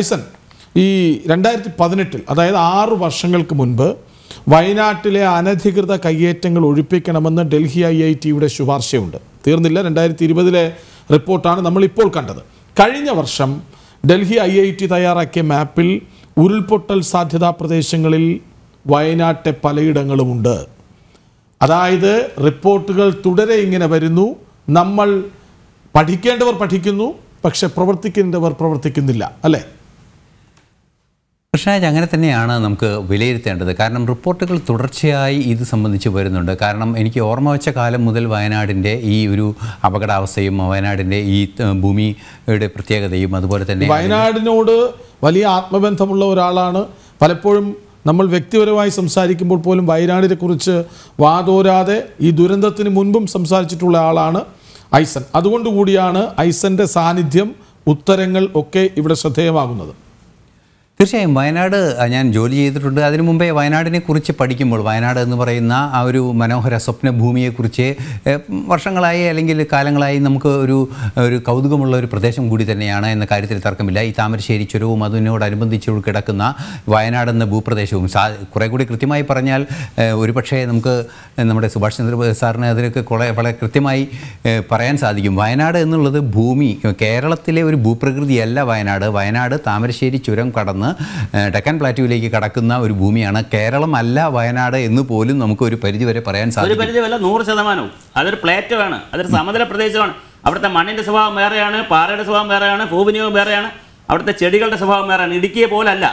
ഐസൻ ഈ രണ്ടായിരത്തി പതിനെട്ടിൽ അതായത് ആറ് വർഷങ്ങൾക്ക് മുൻപ് വയനാട്ടിലെ അനധികൃത കയ്യേറ്റങ്ങൾ ഒഴിപ്പിക്കണമെന്ന് ഡൽഹി ഐ ഐ ടിയുടെ ശുപാർശയുണ്ട് തീർന്നില്ല രണ്ടായിരത്തി ഇരുപതിലെ റിപ്പോർട്ടാണ് നമ്മളിപ്പോൾ കണ്ടത് കഴിഞ്ഞ വർഷം ഡൽഹി ഐ ഐ ടി തയ്യാറാക്കിയ മാപ്പിൽ ഉരുൾപൊട്ടൽ സാധ്യതാ പ്രദേശങ്ങളിൽ വയനാട്ടെ പലയിടങ്ങളുമുണ്ട് അതായത് റിപ്പോർട്ടുകൾ തുടരെ ഇങ്ങനെ വരുന്നു നമ്മൾ പഠിക്കേണ്ടവർ പഠിക്കുന്നു പക്ഷെ പ്രവർത്തിക്കേണ്ടവർ പ്രവർത്തിക്കുന്നില്ല അല്ലേ കൃഷ്ണരാജ് അങ്ങനെ തന്നെയാണ് നമുക്ക് വിലയിരുത്തേണ്ടത് കാരണം റിപ്പോർട്ടുകൾ തുടർച്ചയായി ഇത് സംബന്ധിച്ച് വരുന്നുണ്ട് കാരണം എനിക്ക് ഓർമ്മ വെച്ച കാലം മുതൽ വയനാടിൻ്റെ ഈ ഒരു അപകടാവസ്ഥയും വയനാടിൻ്റെ ഈ ഭൂമിയുടെ പ്രത്യേകതയും അതുപോലെ തന്നെ വയനാടിനോട് വലിയ ആത്മബന്ധമുള്ള ഒരാളാണ് പലപ്പോഴും നമ്മൾ വ്യക്തിപരമായി സംസാരിക്കുമ്പോൾ പോലും വയനാടിനെക്കുറിച്ച് വാതോരാതെ ഈ ദുരന്തത്തിന് മുൻപും സംസാരിച്ചിട്ടുള്ള ആളാണ് ഐസൻ അതുകൊണ്ടുകൂടിയാണ് ഐസൻ്റെ സാന്നിധ്യം ഉത്തരങ്ങൾ ഒക്കെ ഇവിടെ ശ്രദ്ധേയമാകുന്നത് തീർച്ചയായും വയനാട് ഞാൻ ജോലി ചെയ്തിട്ടുണ്ട് അതിനു മുമ്പേ വയനാടിനെ കുറിച്ച് പഠിക്കുമ്പോൾ വയനാട് എന്ന് പറയുന്ന ആ ഒരു മനോഹര സ്വപ്നഭൂമിയെക്കുറിച്ച് വർഷങ്ങളായി അല്ലെങ്കിൽ കാലങ്ങളായി നമുക്ക് ഒരു ഒരു കൗതുകമുള്ള ഒരു പ്രദേശം കൂടി തന്നെയാണ് എന്ന കാര്യത്തിൽ തർക്കമില്ല ഈ താമരശ്ശേരി ചുരവും അതിനോടനുബന്ധിച്ച് കിടക്കുന്ന വയനാട് എന്ന ഭൂപ്രദേശവും സാ കുറേ കൂടി കൃത്യമായി പറഞ്ഞാൽ ഒരുപക്ഷേ നമുക്ക് നമ്മുടെ സുഭാഷ് ചന്ദ്രബോസ് സാറിന് അതിനൊക്കെ കുറേ വളരെ കൃത്യമായി പറയാൻ സാധിക്കും വയനാട് എന്നുള്ളത് ഭൂമി കേരളത്തിലെ ഒരു ഭൂപ്രകൃതിയല്ല വയനാട് വയനാട് താമരശ്ശേരി ചുരം കടന്ന് നിന്ന് ടെക്കൻ പ്ലാറ്റുവിലേക്ക് കടക്കുന്ന ഒരു ഭൂമിയാണ് കേരളം അല്ല വയനാട് എന്ന് പോലും നമുക്ക് ഒരു പരിധിവരെ പറയാൻ സാധിക്കും ഒരു പരിധിവല്ല നൂറ് ശതമാനവും അതൊരു പ്ലേറ്റോ ആണ് അതൊരു സമതല പ്രദേശമാണ് അവിടുത്തെ മണ്ണിൻ്റെ സ്വഭാവം വേറെയാണ് പാറയുടെ സ്വഭാവം വേറെയാണ് ഭൂവിനിയോഗം വേറെയാണ് അവിടുത്തെ ചെടികളുടെ സ്വഭാവം വേറെയാണ് ഇടുക്കിയെ പോലല്ല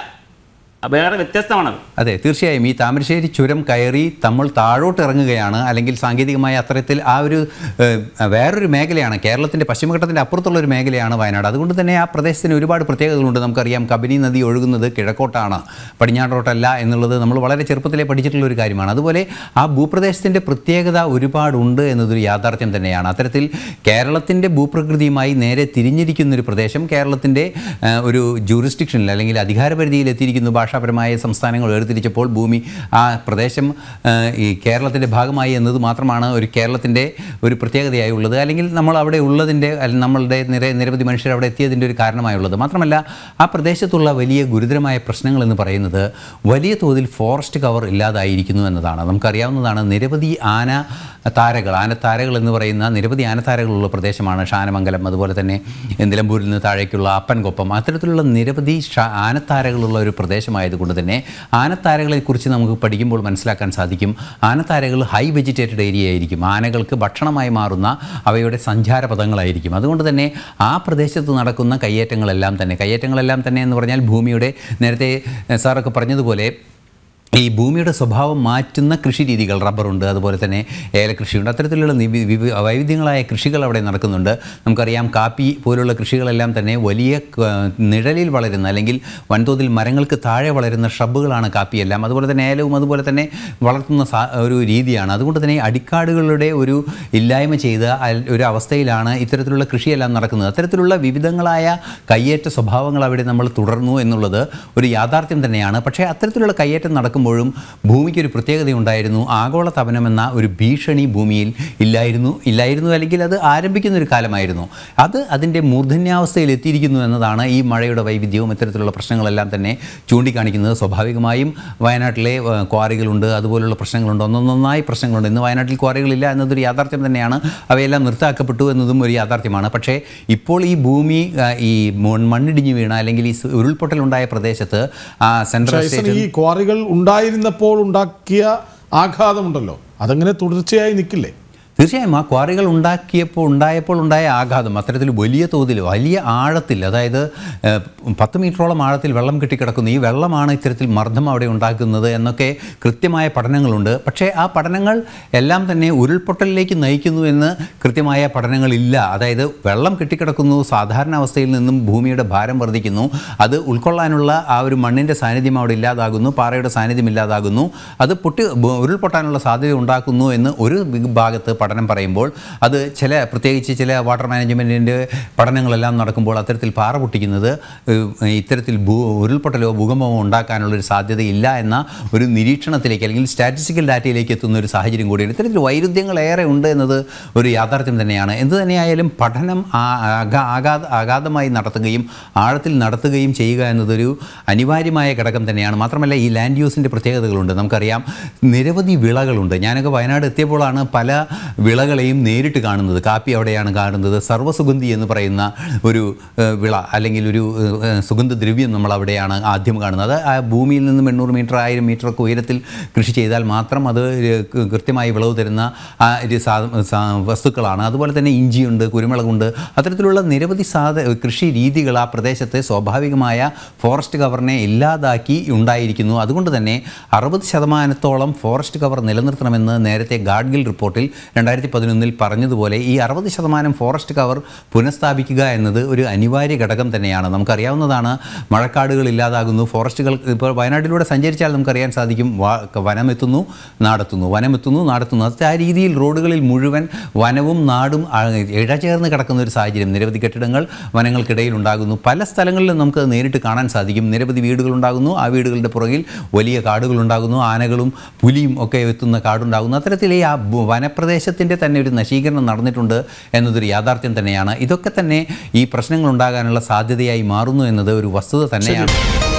വേറെ വ്യത്യസ്തമാണത് അതെ തീർച്ചയായും ഈ താമരശ്ശേരി ചുരം കയറി നമ്മൾ താഴോട്ട് ഇറങ്ങുകയാണ് അല്ലെങ്കിൽ സാങ്കേതികമായ അത്തരത്തിൽ ആ ഒരു വേറൊരു മേഖലയാണ് കേരളത്തിൻ്റെ പശ്ചിമഘട്ടത്തിൻ്റെ അപ്പുറത്തുള്ള ഒരു മേഖലയാണ് വയനാട് അതുകൊണ്ട് തന്നെ ആ പ്രദേശത്തിന് ഒരുപാട് പ്രത്യേകതകളുണ്ട് നമുക്കറിയാം കബനി നദി ഒഴുകുന്നത് കിഴക്കോട്ടാണ് പടിഞ്ഞാറോട്ടല്ല എന്നുള്ളത് നമ്മൾ വളരെ ചെറുപ്പത്തിലേ പഠിച്ചിട്ടുള്ള ഒരു കാര്യമാണ് അതുപോലെ ആ ഭൂപ്രദേശത്തിൻ്റെ പ്രത്യേകത ഒരുപാടുണ്ട് എന്നതൊരു യാഥാർത്ഥ്യം തന്നെയാണ് അത്തരത്തിൽ കേരളത്തിൻ്റെ ഭൂപ്രകൃതിയുമായി നേരെ തിരിഞ്ഞിരിക്കുന്നൊരു പ്രദേശം കേരളത്തിൻ്റെ ഒരു ജൂറിസ്ഡിക്ഷനിൽ അല്ലെങ്കിൽ അധികാരപരിധിയിൽ എത്തിയിരിക്കുന്നു ഭാഷ ഭാഷാപരമായ സംസ്ഥാനങ്ങൾ വേർതിരിച്ചപ്പോൾ ഭൂമി ആ പ്രദേശം ഈ കേരളത്തിൻ്റെ ഭാഗമായി എന്നത് മാത്രമാണ് ഒരു കേരളത്തിൻ്റെ ഒരു പ്രത്യേകതയായി ഉള്ളത് അല്ലെങ്കിൽ നമ്മൾ അവിടെ ഉള്ളതിൻ്റെ അല്ലെങ്കിൽ നമ്മളുടെ നിര നിരവധി മനുഷ്യർ അവിടെ എത്തിയതിൻ്റെ ഒരു കാരണമായുള്ളത് മാത്രമല്ല ആ പ്രദേശത്തുള്ള വലിയ ഗുരുതരമായ പ്രശ്നങ്ങൾ എന്ന് പറയുന്നത് വലിയ തോതിൽ ഫോറസ്റ്റ് കവർ ഇല്ലാതായിരിക്കുന്നു എന്നതാണ് നമുക്കറിയാവുന്നതാണ് നിരവധി ആന താരകൾ ആനത്താരകൾ എന്ന് പറയുന്ന നിരവധി ആനത്താരകളുള്ള പ്രദേശമാണ് ഷാനമംഗലം അതുപോലെ തന്നെ നിലമ്പൂരിൽ നിന്ന് താഴേക്കുള്ള അപ്പൻകൊപ്പം അത്തരത്തിലുള്ള നിരവധി ആനത്താരകളുള്ള ഒരു പ്രദേശമായി ആയതുകൊണ്ട് തന്നെ ആനത്താരകളെ കുറിച്ച് നമുക്ക് പഠിക്കുമ്പോൾ മനസ്സിലാക്കാൻ സാധിക്കും ആനത്താരകൾ ഹൈ വെജിറ്റേറ്റഡ് ഏരിയ ആയിരിക്കും ആനകൾക്ക് ഭക്ഷണമായി മാറുന്ന അവയുടെ സഞ്ചാര പദങ്ങളായിരിക്കും അതുകൊണ്ട് തന്നെ ആ പ്രദേശത്ത് നടക്കുന്ന കയ്യേറ്റങ്ങളെല്ലാം തന്നെ കയ്യേറ്റങ്ങളെല്ലാം തന്നെ എന്ന് പറഞ്ഞാൽ ഭൂമിയുടെ നേരത്തെ സാറൊക്കെ പറഞ്ഞതുപോലെ ഈ ഭൂമിയുടെ സ്വഭാവം മാറ്റുന്ന കൃഷി രീതികൾ റബ്ബറുണ്ട് അതുപോലെ തന്നെ ഏലകൃഷിയുണ്ട് അത്തരത്തിലുള്ള വൈവിധ്യങ്ങളായ കൃഷികൾ അവിടെ നടക്കുന്നുണ്ട് നമുക്കറിയാം കാപ്പി പോലുള്ള കൃഷികളെല്ലാം തന്നെ വലിയ നിഴലിൽ വളരുന്ന അല്ലെങ്കിൽ വൻതോതിൽ മരങ്ങൾക്ക് താഴെ വളരുന്ന ഷ്രബുകളാണ് കാപ്പിയെല്ലാം അതുപോലെ തന്നെ ഏലവും അതുപോലെ തന്നെ വളർത്തുന്ന ഒരു രീതിയാണ് അതുകൊണ്ട് തന്നെ അടിക്കാടുകളുടെ ഒരു ഇല്ലായ്മ ചെയ്ത ഒരു അവസ്ഥയിലാണ് ഇത്തരത്തിലുള്ള കൃഷിയെല്ലാം നടക്കുന്നത് അത്തരത്തിലുള്ള വിവിധങ്ങളായ കയ്യേറ്റ സ്വഭാവങ്ങൾ അവിടെ നമ്മൾ തുടർന്നു എന്നുള്ളത് ഒരു യാഥാർത്ഥ്യം തന്നെയാണ് പക്ഷേ അത്തരത്തിലുള്ള കയ്യേറ്റം നടക്കും ഉണ്ടാക്കുമ്പോഴും ഭൂമിക്കൊരു പ്രത്യേകതയുണ്ടായിരുന്നു തപനമെന്ന ഒരു ഭീഷണി ഭൂമിയിൽ ഇല്ലായിരുന്നു ഇല്ലായിരുന്നു അല്ലെങ്കിൽ അത് ആരംഭിക്കുന്ന ഒരു കാലമായിരുന്നു അത് അതിൻ്റെ മൂർധന്യാവസ്ഥയിൽ എത്തിയിരിക്കുന്നു എന്നതാണ് ഈ മഴയുടെ വൈവിധ്യവും ഇത്തരത്തിലുള്ള പ്രശ്നങ്ങളെല്ലാം തന്നെ ചൂണ്ടിക്കാണിക്കുന്നത് സ്വാഭാവികമായും വയനാട്ടിലെ ക്വാറികളുണ്ട് അതുപോലുള്ള പ്രശ്നങ്ങളുണ്ട് ഒന്നൊന്നൊന്നായി പ്രശ്നങ്ങളുണ്ട് ഇന്ന് വയനാട്ടിൽ ക്വാറികളില്ല എന്നതൊരു യാഥാർത്ഥ്യം തന്നെയാണ് അവയെല്ലാം നിർത്താക്കപ്പെട്ടു എന്നതും ഒരു യാഥാർത്ഥ്യമാണ് പക്ഷേ ഇപ്പോൾ ഈ ഭൂമി ഈ മണ്ണിടിഞ്ഞു വീണ അല്ലെങ്കിൽ ഈ ഉരുൾപൊട്ടലുണ്ടായ പ്രദേശത്ത് സെൻട്രൽ ഈ ക്വാറികൾ ഉണ്ട് ഉണ്ടായിരുന്നപ്പോൾ ഉണ്ടാക്കിയ ആഘാതമുണ്ടല്ലോ അതങ്ങനെ തുടർച്ചയായി നിൽക്കില്ലേ തീർച്ചയായും ആ ക്വാറികൾ ഉണ്ടാക്കിയപ്പോൾ ഉണ്ടായപ്പോൾ ഉണ്ടായ ആഘാതം അത്തരത്തിൽ വലിയ തോതിൽ വലിയ ആഴത്തിൽ അതായത് പത്ത് മീറ്ററോളം ആഴത്തിൽ വെള്ളം കെട്ടിക്കിടക്കുന്നു ഈ വെള്ളമാണ് ഇത്തരത്തിൽ മർദ്ദം അവിടെ ഉണ്ടാക്കുന്നത് എന്നൊക്കെ കൃത്യമായ പഠനങ്ങളുണ്ട് പക്ഷേ ആ പഠനങ്ങൾ എല്ലാം തന്നെ ഉരുൾപൊട്ടലിലേക്ക് നയിക്കുന്നു എന്ന് കൃത്യമായ പഠനങ്ങളില്ല അതായത് വെള്ളം കെട്ടിക്കിടക്കുന്നു സാധാരണ അവസ്ഥയിൽ നിന്നും ഭൂമിയുടെ ഭാരം വർദ്ധിക്കുന്നു അത് ഉൾക്കൊള്ളാനുള്ള ആ ഒരു മണ്ണിൻ്റെ സാന്നിധ്യം അവിടെ ഇല്ലാതാകുന്നു പാറയുടെ സാന്നിധ്യം ഇല്ലാതാകുന്നു അത് പൊട്ടി ഉരുൾപൊട്ടാനുള്ള സാധ്യത ഉണ്ടാക്കുന്നു എന്ന് ഒരു ഭാഗത്ത് പഠനം പഠനം പറയുമ്പോൾ അത് ചില പ്രത്യേകിച്ച് ചില വാട്ടർ മാനേജ്മെൻറ്റിൻ്റെ പഠനങ്ങളെല്ലാം നടക്കുമ്പോൾ അത്തരത്തിൽ പാറ പൊട്ടിക്കുന്നത് ഇത്തരത്തിൽ ഭൂ ഉരുൾപൊട്ടലോ ഭൂകമ്പമോ ഉണ്ടാക്കാനുള്ളൊരു സാധ്യതയില്ല എന്ന ഒരു നിരീക്ഷണത്തിലേക്ക് അല്ലെങ്കിൽ സ്റ്റാറ്റിസ്റ്റിക്കൽ ഡാറ്റയിലേക്ക് എത്തുന്ന ഒരു സാഹചര്യം കൂടിയാണ് ഇത്തരത്തിൽ വൈരുദ്ധ്യങ്ങളേറെ ഉണ്ട് എന്നത് ഒരു യാഥാർത്ഥ്യം തന്നെയാണ് എന്ത് തന്നെയായാലും പഠനം ആഘാത ആഘാതമായി നടത്തുകയും ആഴത്തിൽ നടത്തുകയും ചെയ്യുക എന്നതൊരു അനിവാര്യമായ ഘടകം തന്നെയാണ് മാത്രമല്ല ഈ ലാൻഡ് യൂസിൻ്റെ പ്രത്യേകതകളുണ്ട് നമുക്കറിയാം നിരവധി വിളകളുണ്ട് ഞാനൊക്കെ വയനാട് എത്തിയപ്പോഴാണ് പല വിളകളെയും നേരിട്ട് കാണുന്നത് കാപ്പി അവിടെയാണ് കാണുന്നത് സർവ്വസുഗന്ധി എന്ന് പറയുന്ന ഒരു വിള അല്ലെങ്കിൽ ഒരു സുഗന്ധദ്രവ്യം നമ്മൾ അവിടെയാണ് ആദ്യം കാണുന്നത് ആ ഭൂമിയിൽ നിന്നും എണ്ണൂറ് മീറ്റർ ആയിരം മീറ്ററൊക്കെ ഉയരത്തിൽ കൃഷി ചെയ്താൽ മാത്രം അത് കൃത്യമായി വിളവ് തരുന്ന ആ ഒരു വസ്തുക്കളാണ് അതുപോലെ തന്നെ ഇഞ്ചിയുണ്ട് കുരുമുളകുണ്ട് അത്തരത്തിലുള്ള നിരവധി സാധ കൃഷി രീതികൾ ആ പ്രദേശത്തെ സ്വാഭാവികമായ ഫോറസ്റ്റ് കവറിനെ ഇല്ലാതാക്കി ഉണ്ടായിരിക്കുന്നു അതുകൊണ്ട് തന്നെ അറുപത് ശതമാനത്തോളം ഫോറസ്റ്റ് കവർ നിലനിർത്തണമെന്ന് നേരത്തെ ഗാഡ്ഗിൽ റിപ്പോർട്ടിൽ രണ്ടായിരത്തി പതിനൊന്നിൽ പറഞ്ഞതുപോലെ ഈ അറുപത് ശതമാനം ഫോറസ്റ്റ് കവർ പുനഃസ്ഥാപിക്കുക എന്നത് ഒരു അനിവാര്യ ഘടകം തന്നെയാണ് നമുക്കറിയാവുന്നതാണ് മഴക്കാടുകൾ ഇല്ലാതാകുന്നു ഫോറസ്റ്റുകൾ ഇപ്പോൾ വയനാട്ടിലൂടെ സഞ്ചരിച്ചാൽ നമുക്കറിയാൻ സാധിക്കും വനമെത്തുന്നു നടത്തുന്നു വനമെത്തുന്നു നടത്തുന്നു അത് ആ രീതിയിൽ റോഡുകളിൽ മുഴുവൻ വനവും നാടും ഇഴചേർന്ന് കിടക്കുന്ന ഒരു സാഹചര്യം നിരവധി കെട്ടിടങ്ങൾ വനങ്ങൾക്കിടയിൽ ഉണ്ടാകുന്നു പല സ്ഥലങ്ങളിലും നമുക്ക് നേരിട്ട് കാണാൻ സാധിക്കും നിരവധി വീടുകൾ ഉണ്ടാകുന്നു ആ വീടുകളുടെ പുറകിൽ വലിയ കാടുകൾ ഉണ്ടാകുന്നു ആനകളും പുലിയും ഒക്കെ എത്തുന്ന കാടുണ്ടാകുന്നു അത്തരത്തിൽ ഈ ആ വനപ്രദേശ പ്രദേശത്തിൻ്റെ തന്നെ ഒരു നശീകരണം നടന്നിട്ടുണ്ട് എന്നതൊരു യാഥാർത്ഥ്യം തന്നെയാണ് ഇതൊക്കെ തന്നെ ഈ പ്രശ്നങ്ങൾ ഉണ്ടാകാനുള്ള സാധ്യതയായി മാറുന്നു എന്നത് ഒരു വസ്തുത തന്നെയാണ്